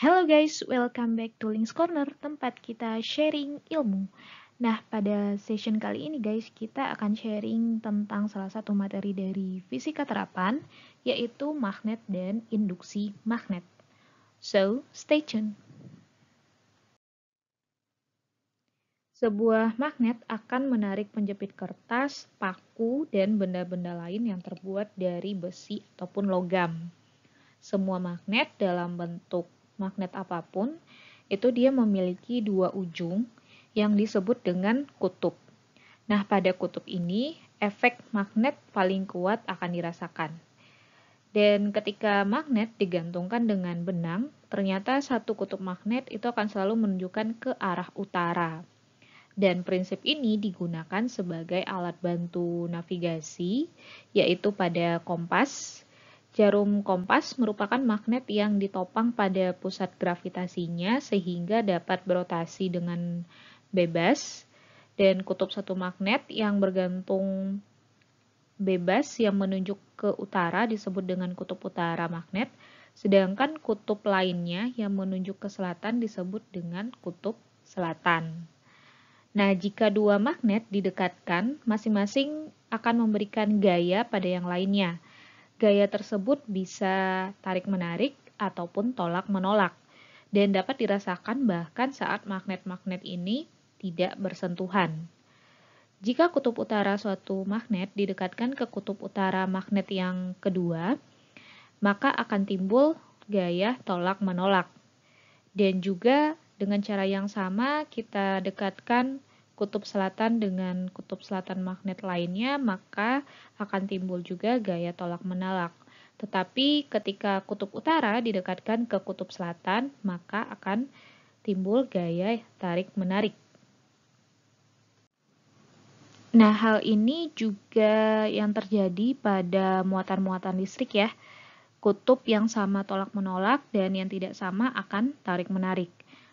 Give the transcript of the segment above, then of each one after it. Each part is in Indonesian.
Hello guys, welcome back to Links Corner, tempat kita sharing ilmu. Nah, pada session kali ini guys, kita akan sharing tentang salah satu materi dari fisika terapan, yaitu magnet dan induksi magnet. So, stay tune. Sebuah magnet akan menarik penjepit kertas, paku, dan benda-benda lain yang terbuat dari besi ataupun logam. Semua magnet dalam bentuk magnet apapun, itu dia memiliki dua ujung yang disebut dengan kutub. Nah, pada kutub ini, efek magnet paling kuat akan dirasakan. Dan ketika magnet digantungkan dengan benang, ternyata satu kutub magnet itu akan selalu menunjukkan ke arah utara. Dan prinsip ini digunakan sebagai alat bantu navigasi, yaitu pada kompas, Jarum kompas merupakan magnet yang ditopang pada pusat gravitasinya sehingga dapat berotasi dengan bebas dan kutub satu magnet yang bergantung bebas yang menunjuk ke utara disebut dengan kutub utara magnet sedangkan kutub lainnya yang menunjuk ke selatan disebut dengan kutub selatan. Nah, jika dua magnet didekatkan, masing-masing akan memberikan gaya pada yang lainnya. Gaya tersebut bisa tarik-menarik ataupun tolak-menolak dan dapat dirasakan bahkan saat magnet-magnet ini tidak bersentuhan. Jika kutub utara suatu magnet didekatkan ke kutub utara magnet yang kedua, maka akan timbul gaya tolak-menolak. Dan juga dengan cara yang sama kita dekatkan kutub selatan dengan kutub selatan magnet lainnya, maka akan timbul juga gaya tolak-menolak. Tetapi ketika kutub utara didekatkan ke kutub selatan, maka akan timbul gaya tarik-menarik. Nah, hal ini juga yang terjadi pada muatan-muatan listrik ya. Kutub yang sama tolak menolak dan yang tidak sama akan tarik menarik.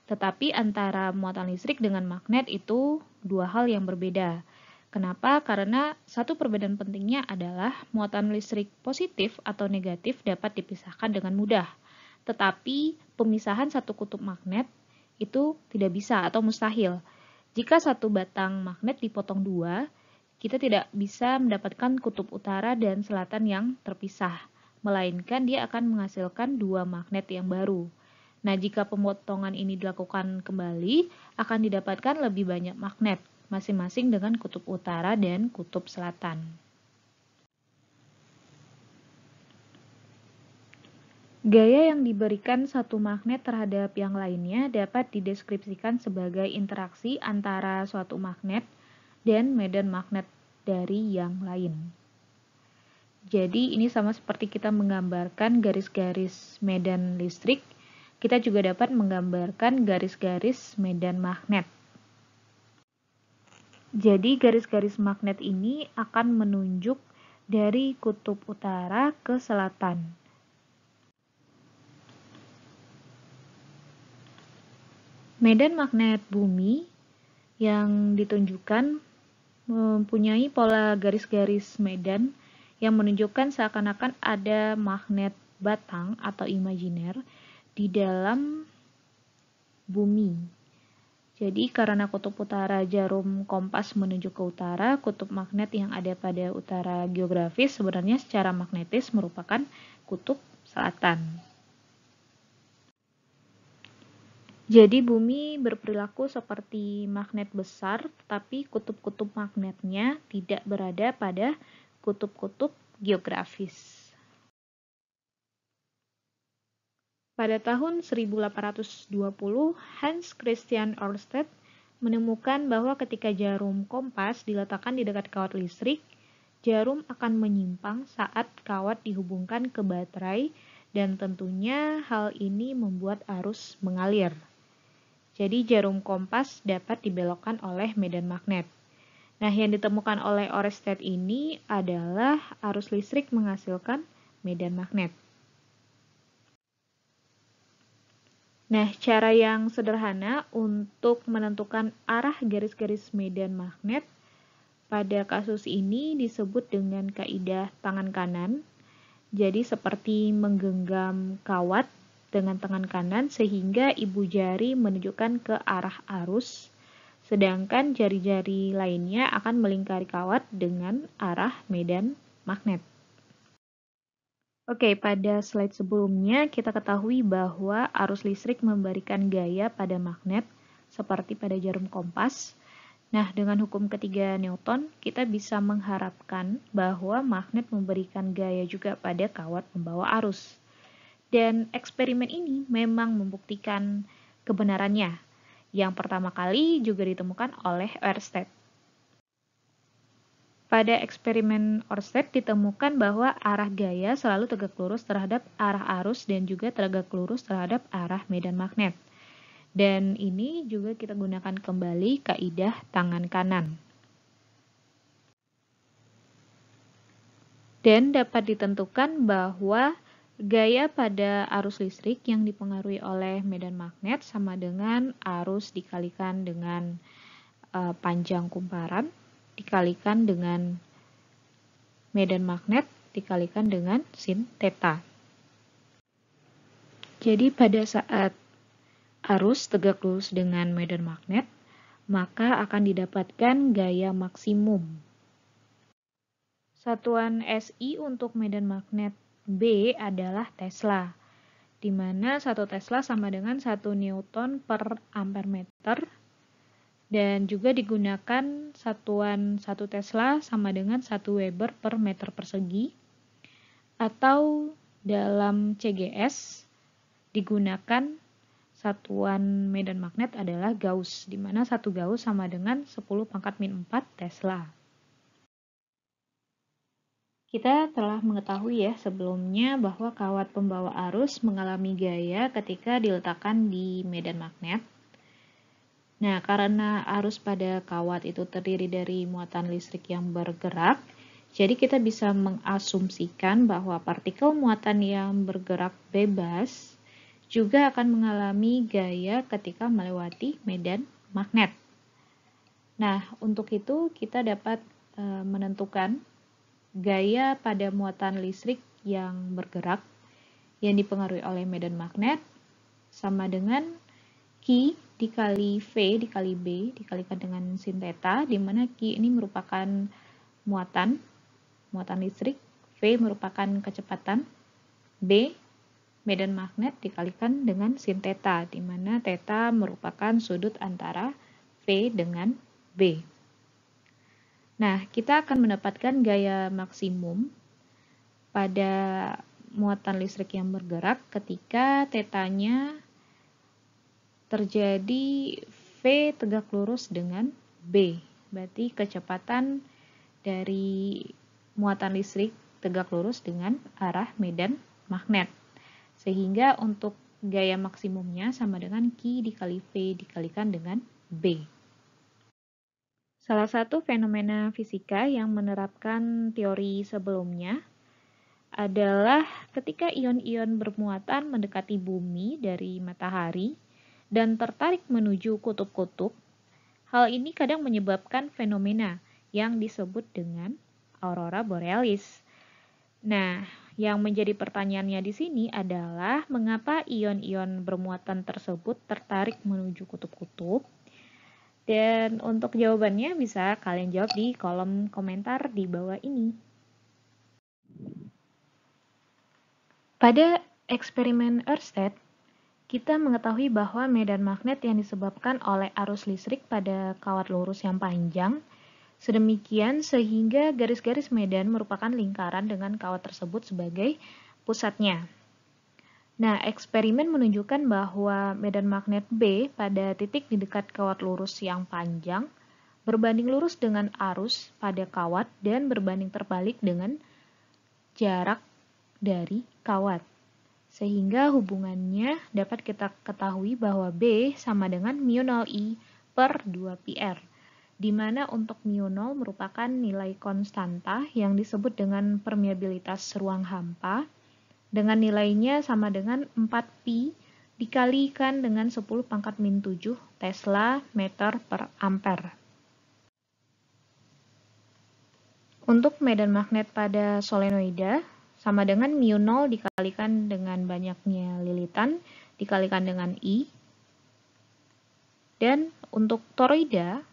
Tetapi antara muatan listrik dengan magnet itu dua hal yang berbeda. Kenapa? Karena satu perbedaan pentingnya adalah muatan listrik positif atau negatif dapat dipisahkan dengan mudah. Tetapi pemisahan satu kutub magnet itu tidak bisa atau mustahil. Jika satu batang magnet dipotong dua, kita tidak bisa mendapatkan kutub utara dan selatan yang terpisah, melainkan dia akan menghasilkan dua magnet yang baru. Nah, jika pemotongan ini dilakukan kembali, akan didapatkan lebih banyak magnet, masing-masing dengan kutub utara dan kutub selatan. Gaya yang diberikan satu magnet terhadap yang lainnya dapat dideskripsikan sebagai interaksi antara suatu magnet dan medan magnet dari yang lain. Jadi ini sama seperti kita menggambarkan garis-garis medan listrik kita juga dapat menggambarkan garis-garis medan magnet. Jadi garis-garis magnet ini akan menunjuk dari kutub utara ke selatan. Medan magnet bumi yang ditunjukkan mempunyai pola garis-garis medan yang menunjukkan seakan-akan ada magnet batang atau imajiner di dalam bumi. Jadi karena kutub utara jarum kompas menuju ke utara, kutub magnet yang ada pada utara geografis sebenarnya secara magnetis merupakan kutub selatan. Jadi bumi berperilaku seperti magnet besar, tetapi kutub-kutub magnetnya tidak berada pada kutub-kutub geografis. Pada tahun 1820, Hans Christian Ørsted menemukan bahwa ketika jarum kompas diletakkan di dekat kawat listrik, jarum akan menyimpang saat kawat dihubungkan ke baterai dan tentunya hal ini membuat arus mengalir. Jadi jarum kompas dapat dibelokkan oleh medan magnet. Nah, yang ditemukan oleh Ørsted ini adalah arus listrik menghasilkan medan magnet. Nah, cara yang sederhana untuk menentukan arah garis-garis medan magnet pada kasus ini disebut dengan kaidah tangan kanan. Jadi seperti menggenggam kawat dengan tangan kanan sehingga ibu jari menunjukkan ke arah arus, sedangkan jari-jari lainnya akan melingkari kawat dengan arah medan magnet. Oke, pada slide sebelumnya kita ketahui bahwa arus listrik memberikan gaya pada magnet seperti pada jarum kompas. Nah, dengan hukum ketiga Newton, kita bisa mengharapkan bahwa magnet memberikan gaya juga pada kawat membawa arus. Dan eksperimen ini memang membuktikan kebenarannya. Yang pertama kali juga ditemukan oleh Oersted. Pada eksperimen Orsted ditemukan bahwa arah gaya selalu tegak lurus terhadap arah arus dan juga tegak lurus terhadap arah medan magnet. Dan ini juga kita gunakan kembali kaidah tangan kanan. Dan dapat ditentukan bahwa gaya pada arus listrik yang dipengaruhi oleh medan magnet sama dengan arus dikalikan dengan eh, panjang kumparan dikalikan dengan medan magnet dikalikan dengan sin theta. Jadi pada saat arus tegak lurus dengan medan magnet, maka akan didapatkan gaya maksimum. Satuan SI untuk medan magnet B adalah Tesla, di mana 1 Tesla sama dengan 1 Newton per ampere meter dan juga digunakan satuan satu Tesla sama dengan satu Weber per meter persegi atau dalam CGS digunakan satuan medan magnet adalah Gauss, di mana satu Gauss sama dengan 10 pangkat min 4 Tesla. Kita telah mengetahui ya sebelumnya bahwa kawat pembawa arus mengalami gaya ketika diletakkan di medan magnet Nah, karena arus pada kawat itu terdiri dari muatan listrik yang bergerak, jadi kita bisa mengasumsikan bahwa partikel muatan yang bergerak bebas juga akan mengalami gaya ketika melewati medan magnet. Nah, untuk itu kita dapat e, menentukan gaya pada muatan listrik yang bergerak yang dipengaruhi oleh medan magnet sama dengan Q dikali V dikali B dikalikan dengan sin theta di mana Q ini merupakan muatan muatan listrik, V merupakan kecepatan, B medan magnet dikalikan dengan sin theta di mana theta merupakan sudut antara V dengan B. Nah, kita akan mendapatkan gaya maksimum pada muatan listrik yang bergerak ketika tetanya terjadi V tegak lurus dengan B. Berarti kecepatan dari muatan listrik tegak lurus dengan arah medan magnet. Sehingga untuk gaya maksimumnya sama dengan Q dikali V dikalikan dengan B. Salah satu fenomena fisika yang menerapkan teori sebelumnya adalah ketika ion-ion bermuatan mendekati bumi dari matahari, dan tertarik menuju kutub-kutub, hal ini kadang menyebabkan fenomena yang disebut dengan aurora borealis. Nah, yang menjadi pertanyaannya di sini adalah mengapa ion-ion bermuatan tersebut tertarik menuju kutub-kutub? Dan untuk jawabannya bisa kalian jawab di kolom komentar di bawah ini. Pada eksperimen Ørsted, kita mengetahui bahwa medan magnet yang disebabkan oleh arus listrik pada kawat lurus yang panjang, sedemikian sehingga garis-garis medan merupakan lingkaran dengan kawat tersebut sebagai pusatnya. Nah, eksperimen menunjukkan bahwa medan magnet B pada titik di dekat kawat lurus yang panjang berbanding lurus dengan arus pada kawat dan berbanding terbalik dengan jarak dari kawat. Sehingga hubungannya dapat kita ketahui bahwa B sama dengan mu 0 I per 2 PR, di mana untuk mu 0 merupakan nilai konstanta yang disebut dengan permeabilitas ruang hampa, dengan nilainya sama dengan 4pi dikalikan dengan 10 pangkat min 7 Tesla meter per ampere. Untuk medan magnet pada solenoida, sama dengan mu 0 dikalikan dengan banyaknya lilitan dikalikan dengan I. Dan untuk toroida,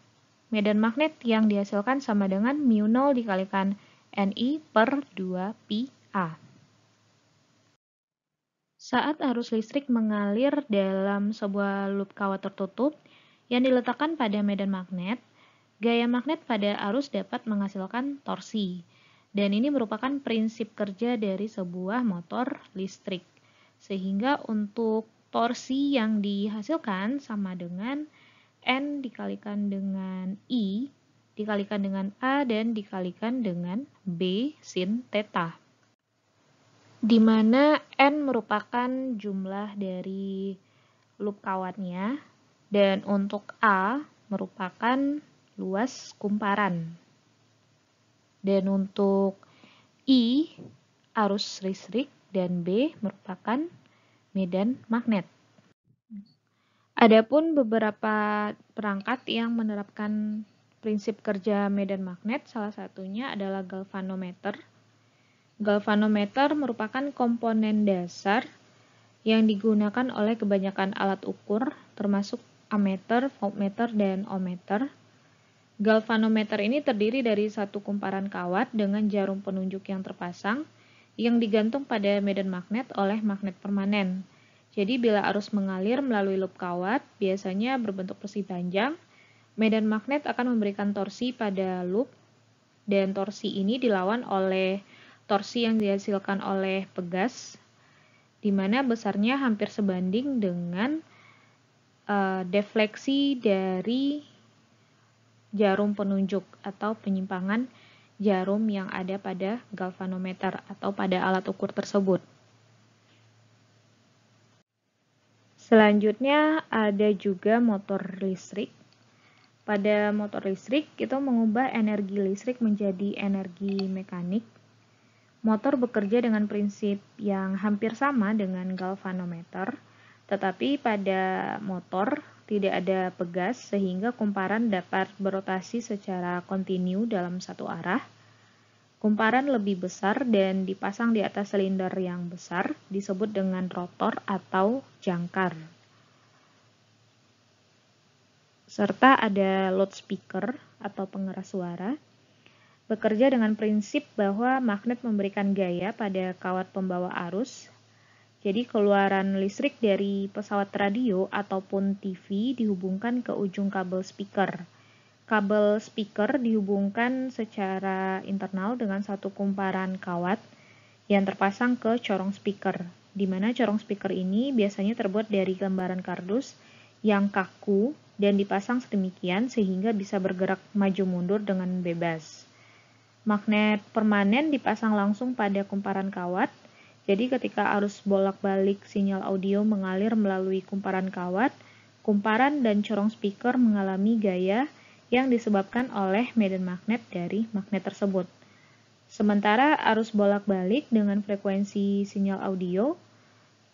medan magnet yang dihasilkan sama dengan mu 0 dikalikan NI per 2 pa Saat arus listrik mengalir dalam sebuah loop kawat tertutup yang diletakkan pada medan magnet, gaya magnet pada arus dapat menghasilkan torsi dan ini merupakan prinsip kerja dari sebuah motor listrik. Sehingga untuk torsi yang dihasilkan sama dengan N dikalikan dengan I, dikalikan dengan A, dan dikalikan dengan B sin theta. Di mana N merupakan jumlah dari loop kawatnya, dan untuk A merupakan luas kumparan. Dan untuk I arus listrik dan B merupakan medan magnet. Adapun beberapa perangkat yang menerapkan prinsip kerja medan magnet salah satunya adalah galvanometer. Galvanometer merupakan komponen dasar yang digunakan oleh kebanyakan alat ukur termasuk ammeter, voltmeter, dan ohmmeter Galvanometer ini terdiri dari satu kumparan kawat dengan jarum penunjuk yang terpasang yang digantung pada medan magnet oleh magnet permanen. Jadi bila arus mengalir melalui loop kawat, biasanya berbentuk persi panjang, medan magnet akan memberikan torsi pada loop dan torsi ini dilawan oleh torsi yang dihasilkan oleh pegas di mana besarnya hampir sebanding dengan uh, defleksi dari jarum penunjuk atau penyimpangan jarum yang ada pada galvanometer atau pada alat ukur tersebut. Selanjutnya ada juga motor listrik. Pada motor listrik kita mengubah energi listrik menjadi energi mekanik. Motor bekerja dengan prinsip yang hampir sama dengan galvanometer, tetapi pada motor tidak ada pegas sehingga kumparan dapat berotasi secara kontinu dalam satu arah. Kumparan lebih besar dan dipasang di atas silinder yang besar disebut dengan rotor atau jangkar. Serta ada loudspeaker atau pengeras suara. Bekerja dengan prinsip bahwa magnet memberikan gaya pada kawat pembawa arus jadi keluaran listrik dari pesawat radio ataupun TV dihubungkan ke ujung kabel speaker. Kabel speaker dihubungkan secara internal dengan satu kumparan kawat yang terpasang ke corong speaker, di mana corong speaker ini biasanya terbuat dari gambaran kardus yang kaku dan dipasang sedemikian sehingga bisa bergerak maju mundur dengan bebas. Magnet permanen dipasang langsung pada kumparan kawat jadi ketika arus bolak-balik sinyal audio mengalir melalui kumparan kawat, kumparan dan corong speaker mengalami gaya yang disebabkan oleh medan magnet dari magnet tersebut. Sementara arus bolak-balik dengan frekuensi sinyal audio,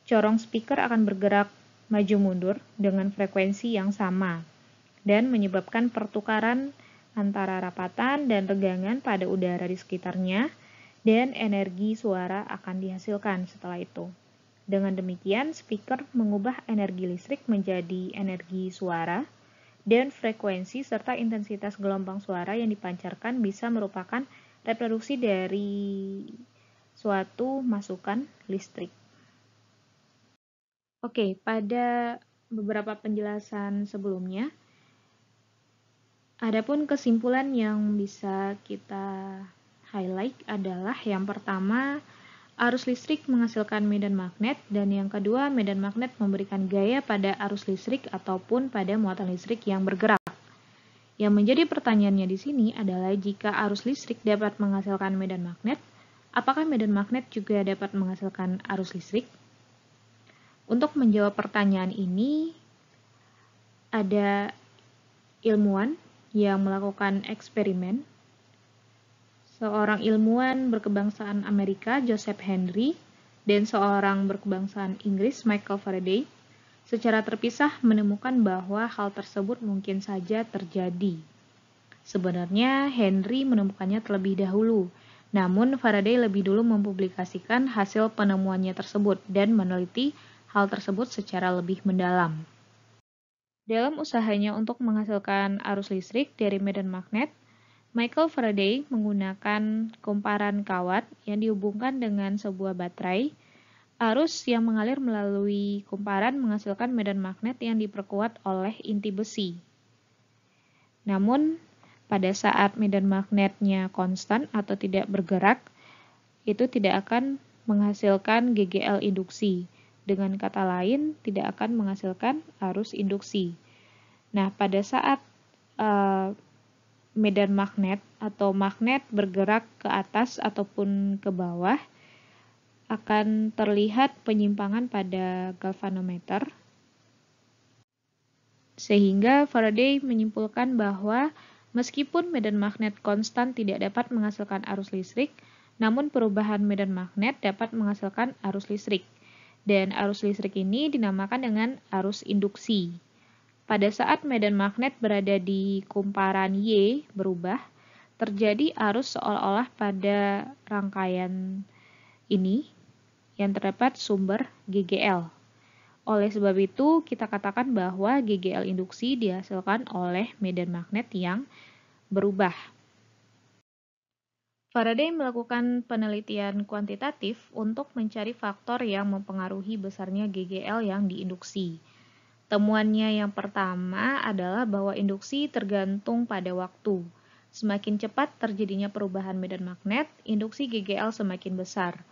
corong speaker akan bergerak maju mundur dengan frekuensi yang sama dan menyebabkan pertukaran antara rapatan dan regangan pada udara di sekitarnya dan energi suara akan dihasilkan setelah itu. Dengan demikian, speaker mengubah energi listrik menjadi energi suara, dan frekuensi serta intensitas gelombang suara yang dipancarkan bisa merupakan reproduksi dari suatu masukan listrik. Oke, pada beberapa penjelasan sebelumnya, adapun kesimpulan yang bisa kita highlight adalah yang pertama, arus listrik menghasilkan medan magnet, dan yang kedua, medan magnet memberikan gaya pada arus listrik ataupun pada muatan listrik yang bergerak. Yang menjadi pertanyaannya di sini adalah jika arus listrik dapat menghasilkan medan magnet, apakah medan magnet juga dapat menghasilkan arus listrik? Untuk menjawab pertanyaan ini, ada ilmuwan yang melakukan eksperimen seorang ilmuwan berkebangsaan Amerika Joseph Henry dan seorang berkebangsaan Inggris Michael Faraday secara terpisah menemukan bahwa hal tersebut mungkin saja terjadi. Sebenarnya Henry menemukannya terlebih dahulu, namun Faraday lebih dulu mempublikasikan hasil penemuannya tersebut dan meneliti hal tersebut secara lebih mendalam. Dalam usahanya untuk menghasilkan arus listrik dari medan magnet, Michael Faraday menggunakan kumparan kawat yang dihubungkan dengan sebuah baterai. Arus yang mengalir melalui kumparan menghasilkan medan magnet yang diperkuat oleh inti besi. Namun, pada saat medan magnetnya konstan atau tidak bergerak, itu tidak akan menghasilkan GGL induksi. Dengan kata lain, tidak akan menghasilkan arus induksi. Nah, pada saat uh, medan magnet atau magnet bergerak ke atas ataupun ke bawah akan terlihat penyimpangan pada galvanometer. Sehingga Faraday menyimpulkan bahwa meskipun medan magnet konstan tidak dapat menghasilkan arus listrik, namun perubahan medan magnet dapat menghasilkan arus listrik. Dan arus listrik ini dinamakan dengan arus induksi. Pada saat medan magnet berada di kumparan Y berubah, terjadi arus seolah-olah pada rangkaian ini yang terdapat sumber GGL. Oleh sebab itu, kita katakan bahwa GGL induksi dihasilkan oleh medan magnet yang berubah. Faraday melakukan penelitian kuantitatif untuk mencari faktor yang mempengaruhi besarnya GGL yang diinduksi. Temuannya yang pertama adalah bahwa induksi tergantung pada waktu. Semakin cepat terjadinya perubahan medan magnet, induksi GGL semakin besar.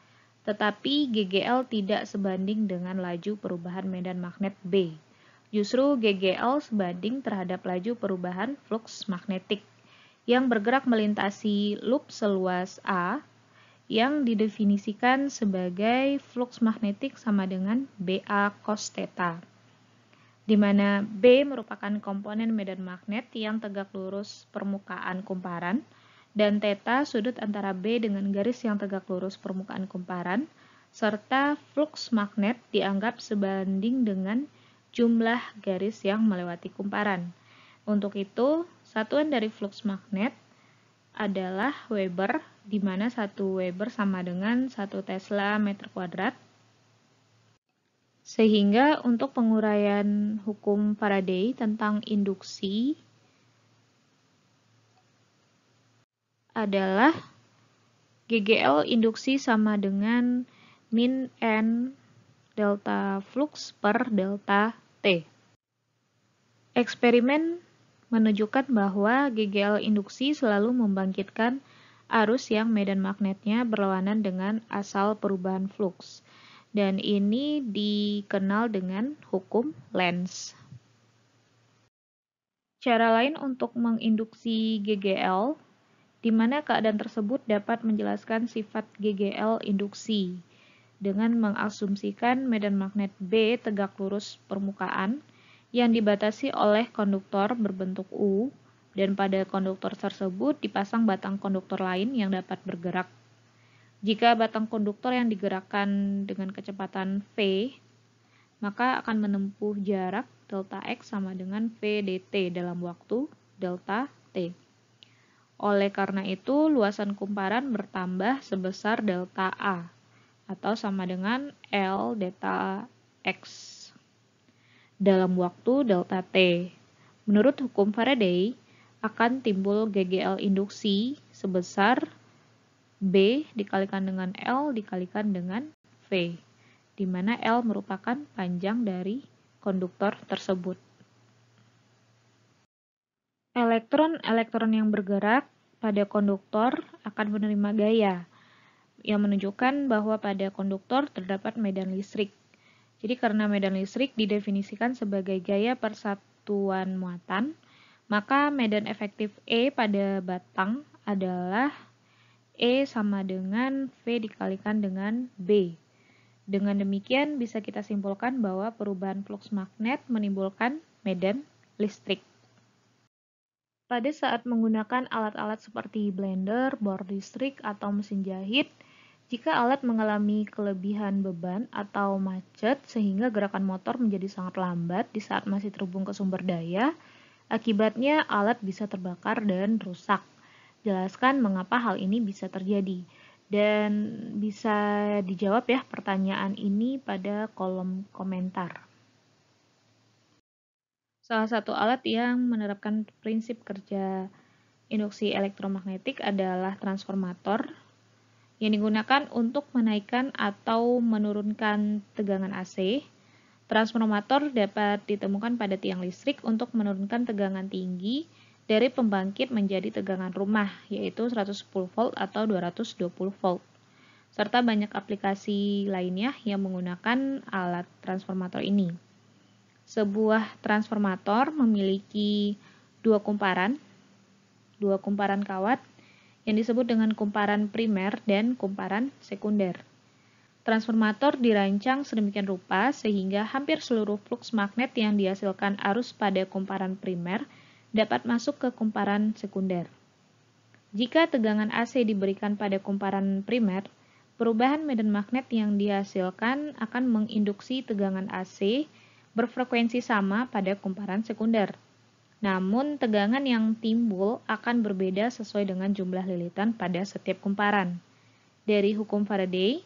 Tetapi GGL tidak sebanding dengan laju perubahan medan magnet B. Justru GGL sebanding terhadap laju perubahan flux magnetik yang bergerak melintasi loop seluas A yang didefinisikan sebagai flux magnetik sama dengan BA cos theta di mana B merupakan komponen medan magnet yang tegak lurus permukaan kumparan, dan θ sudut antara B dengan garis yang tegak lurus permukaan kumparan, serta flux magnet dianggap sebanding dengan jumlah garis yang melewati kumparan. Untuk itu, satuan dari flux magnet adalah Weber, di mana 1 Weber sama dengan satu Tesla meter kuadrat, sehingga untuk penguraian hukum Faraday tentang induksi adalah GGL induksi sama dengan min n delta flux per delta t. Eksperimen menunjukkan bahwa GGL induksi selalu membangkitkan arus yang medan magnetnya berlawanan dengan asal perubahan flux dan ini dikenal dengan hukum Lens. Cara lain untuk menginduksi GGL, di mana keadaan tersebut dapat menjelaskan sifat GGL induksi dengan mengasumsikan medan magnet B tegak lurus permukaan yang dibatasi oleh konduktor berbentuk U dan pada konduktor tersebut dipasang batang konduktor lain yang dapat bergerak jika batang konduktor yang digerakkan dengan kecepatan V, maka akan menempuh jarak delta X sama dengan V dt dalam waktu delta T. Oleh karena itu, luasan kumparan bertambah sebesar delta A atau sama dengan L delta X dalam waktu delta T. Menurut hukum Faraday, akan timbul GGL induksi sebesar B dikalikan dengan L dikalikan dengan V, di mana L merupakan panjang dari konduktor tersebut. Elektron-elektron yang bergerak pada konduktor akan menerima gaya, yang menunjukkan bahwa pada konduktor terdapat medan listrik. Jadi karena medan listrik didefinisikan sebagai gaya persatuan muatan, maka medan efektif E pada batang adalah E sama dengan V dikalikan dengan B. Dengan demikian bisa kita simpulkan bahwa perubahan fluks magnet menimbulkan medan listrik. Pada saat menggunakan alat-alat seperti blender, bor listrik, atau mesin jahit, jika alat mengalami kelebihan beban atau macet sehingga gerakan motor menjadi sangat lambat di saat masih terhubung ke sumber daya, akibatnya alat bisa terbakar dan rusak. Jelaskan mengapa hal ini bisa terjadi dan bisa dijawab ya pertanyaan ini pada kolom komentar. Salah satu alat yang menerapkan prinsip kerja induksi elektromagnetik adalah transformator yang digunakan untuk menaikkan atau menurunkan tegangan AC. Transformator dapat ditemukan pada tiang listrik untuk menurunkan tegangan tinggi dari pembangkit menjadi tegangan rumah, yaitu 110 volt atau 220 volt. Serta banyak aplikasi lainnya yang menggunakan alat transformator ini. Sebuah transformator memiliki dua kumparan, dua kumparan kawat yang disebut dengan kumparan primer dan kumparan sekunder. Transformator dirancang sedemikian rupa sehingga hampir seluruh flux magnet yang dihasilkan arus pada kumparan primer – dapat masuk ke kumparan sekunder. Jika tegangan AC diberikan pada kumparan primer, perubahan medan magnet yang dihasilkan akan menginduksi tegangan AC berfrekuensi sama pada kumparan sekunder. Namun, tegangan yang timbul akan berbeda sesuai dengan jumlah lilitan pada setiap kumparan. Dari hukum Faraday,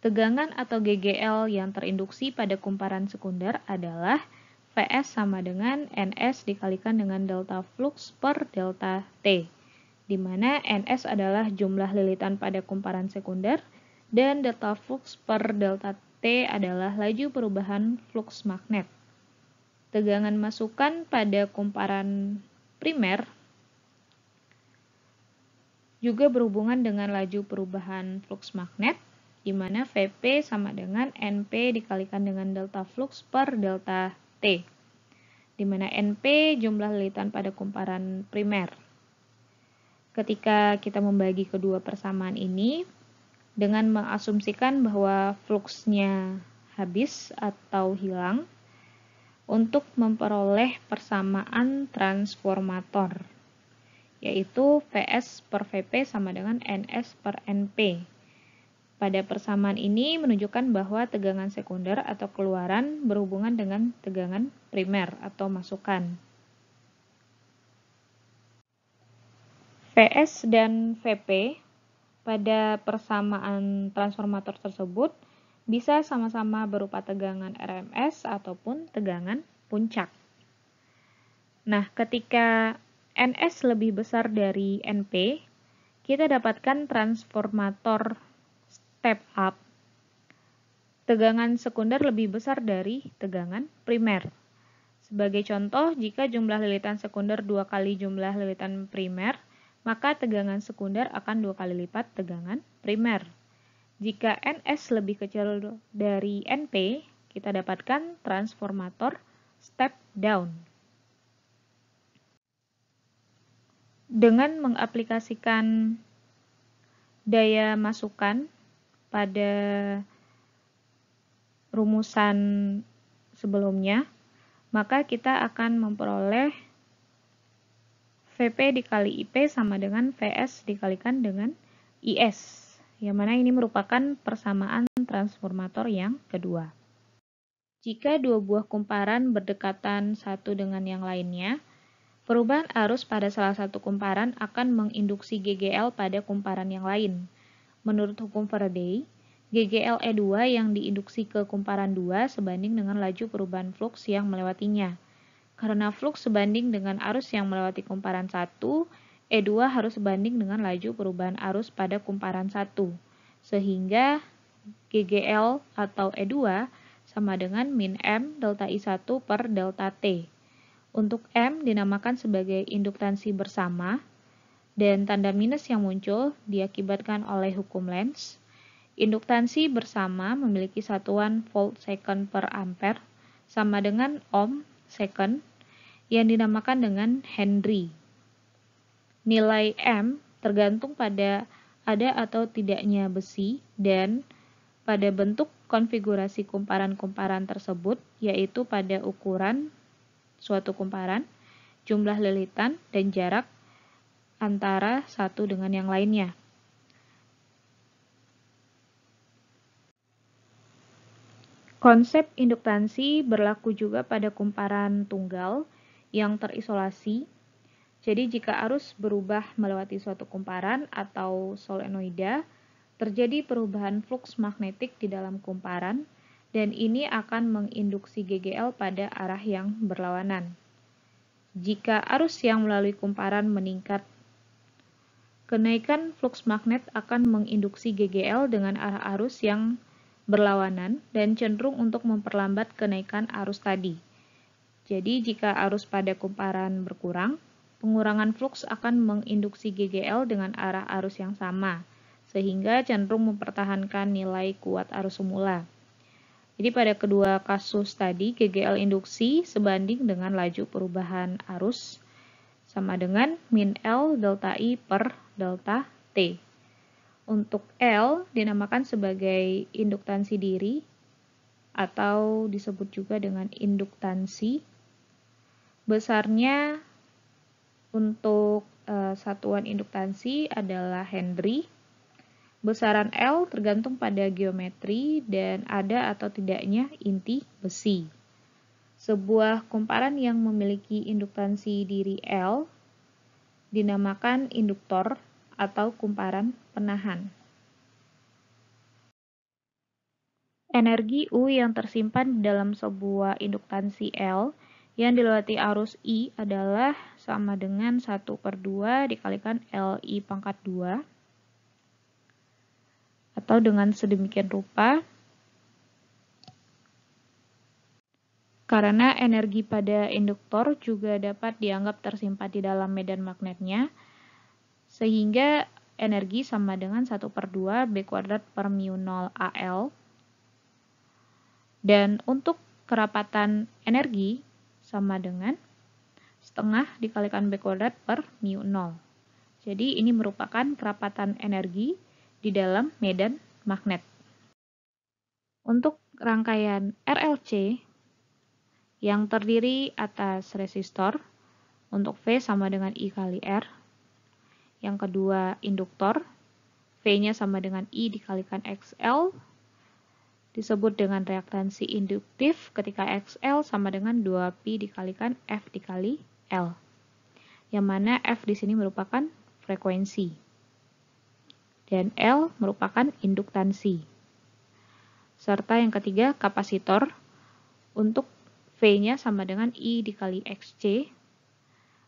tegangan atau GGL yang terinduksi pada kumparan sekunder adalah Vs sama dengan NS dikalikan dengan delta flux per delta T, di mana NS adalah jumlah lilitan pada kumparan sekunder, dan delta flux per delta T adalah laju perubahan flux magnet. Tegangan masukan pada kumparan primer juga berhubungan dengan laju perubahan flux magnet, di mana VP sama dengan NP dikalikan dengan delta flux per delta T, di mana NP jumlah lilitan pada kumparan primer. Ketika kita membagi kedua persamaan ini, dengan mengasumsikan bahwa fluxnya habis atau hilang, untuk memperoleh persamaan transformator, yaitu VS per VP sama dengan NS per NP. Pada persamaan ini menunjukkan bahwa tegangan sekunder atau keluaran berhubungan dengan tegangan primer atau masukan. VS dan VP pada persamaan transformator tersebut bisa sama-sama berupa tegangan RMS ataupun tegangan puncak. Nah, ketika NS lebih besar dari NP, kita dapatkan transformator step up, tegangan sekunder lebih besar dari tegangan primer. Sebagai contoh, jika jumlah lilitan sekunder dua kali jumlah lilitan primer, maka tegangan sekunder akan dua kali lipat tegangan primer. Jika NS lebih kecil dari NP, kita dapatkan transformator step down. Dengan mengaplikasikan daya masukan pada rumusan sebelumnya, maka kita akan memperoleh VP dikali IP sama dengan VS dikalikan dengan IS, yang mana ini merupakan persamaan transformator yang kedua. Jika dua buah kumparan berdekatan satu dengan yang lainnya, perubahan arus pada salah satu kumparan akan menginduksi GGL pada kumparan yang lain. Menurut hukum Faraday, GGLE2 yang diinduksi ke kumparan 2 sebanding dengan laju perubahan fluks yang melewatinya. Karena fluks sebanding dengan arus yang melewati kumparan 1, E2 harus sebanding dengan laju perubahan arus pada kumparan 1. Sehingga GGL atau E2 sama dengan min M delta I1 per delta T. Untuk M dinamakan sebagai induktansi bersama, dan tanda minus yang muncul diakibatkan oleh hukum lens. Induktansi bersama memiliki satuan volt second per ampere sama dengan ohm second yang dinamakan dengan Henry. Nilai M tergantung pada ada atau tidaknya besi dan pada bentuk konfigurasi kumparan-kumparan tersebut yaitu pada ukuran suatu kumparan, jumlah lilitan, dan jarak antara satu dengan yang lainnya. Konsep induktansi berlaku juga pada kumparan tunggal yang terisolasi. Jadi jika arus berubah melewati suatu kumparan atau solenoida, terjadi perubahan fluks magnetik di dalam kumparan dan ini akan menginduksi GGL pada arah yang berlawanan. Jika arus yang melalui kumparan meningkat Kenaikan flux magnet akan menginduksi GGL dengan arah arus yang berlawanan dan cenderung untuk memperlambat kenaikan arus tadi. Jadi, jika arus pada kumparan berkurang, pengurangan flux akan menginduksi GGL dengan arah arus yang sama, sehingga cenderung mempertahankan nilai kuat arus semula. Jadi pada kedua kasus tadi, GGL induksi sebanding dengan laju perubahan arus sama dengan min L delta I per delta T. Untuk L dinamakan sebagai induktansi diri atau disebut juga dengan induktansi. Besarnya untuk e, satuan induktansi adalah Henry. Besaran L tergantung pada geometri dan ada atau tidaknya inti besi. Sebuah kumparan yang memiliki induktansi diri L dinamakan induktor atau kumparan penahan. Energi U yang tersimpan di dalam sebuah induktansi L yang dilewati arus I adalah sama dengan 1 per 2 dikalikan LI pangkat 2 atau dengan sedemikian rupa karena energi pada induktor juga dapat dianggap tersimpan di dalam medan magnetnya, sehingga energi sama dengan 1 per 2 B kuadrat per mu 0 AL. Dan untuk kerapatan energi sama dengan setengah dikalikan B kuadrat per mu 0. Jadi ini merupakan kerapatan energi di dalam medan magnet. Untuk rangkaian RLC yang terdiri atas resistor untuk V sama dengan I kali R. Yang kedua induktor, V-nya sama dengan I dikalikan XL, disebut dengan reaktansi induktif ketika XL sama dengan 2P dikalikan F dikali L. Yang mana F di sini merupakan frekuensi. Dan L merupakan induktansi. Serta yang ketiga kapasitor untuk V-nya sama dengan I dikali XC.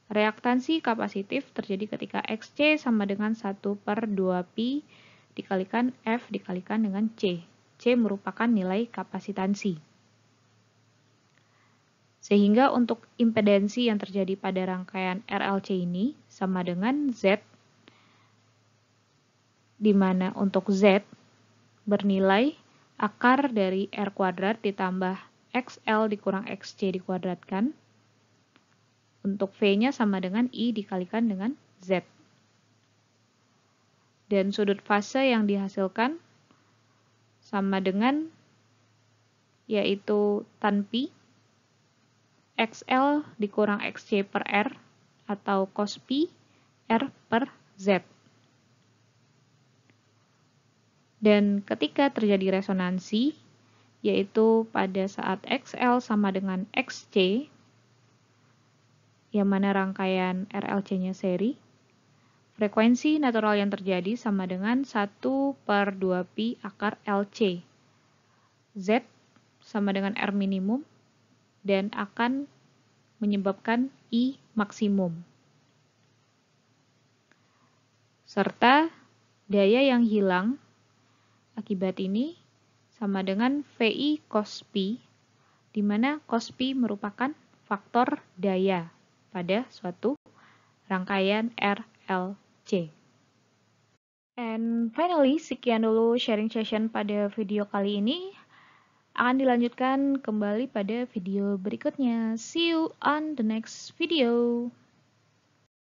Reaktansi kapasitif terjadi ketika XC sama dengan 1 per 2pi dikalikan F dikalikan dengan C. C merupakan nilai kapasitansi. Sehingga untuk impedansi yang terjadi pada rangkaian RLC ini sama dengan Z, di mana untuk Z bernilai akar dari R kuadrat ditambah XL dikurang XC dikuadratkan. Untuk V-nya sama dengan I dikalikan dengan Z. Dan sudut fase yang dihasilkan sama dengan yaitu tan pi XL dikurang XC per R atau cos pi R per Z. Dan ketika terjadi resonansi, yaitu pada saat XL sama dengan XC, yang mana rangkaian RLC-nya seri, frekuensi natural yang terjadi sama dengan 1 per 2pi akar LC, Z sama dengan R minimum, dan akan menyebabkan I maksimum. Serta daya yang hilang akibat ini sama dengan VI cos P, di mana cos P merupakan faktor daya pada suatu rangkaian RLC. And finally, sekian dulu sharing session pada video kali ini. Akan dilanjutkan kembali pada video berikutnya. See you on the next video.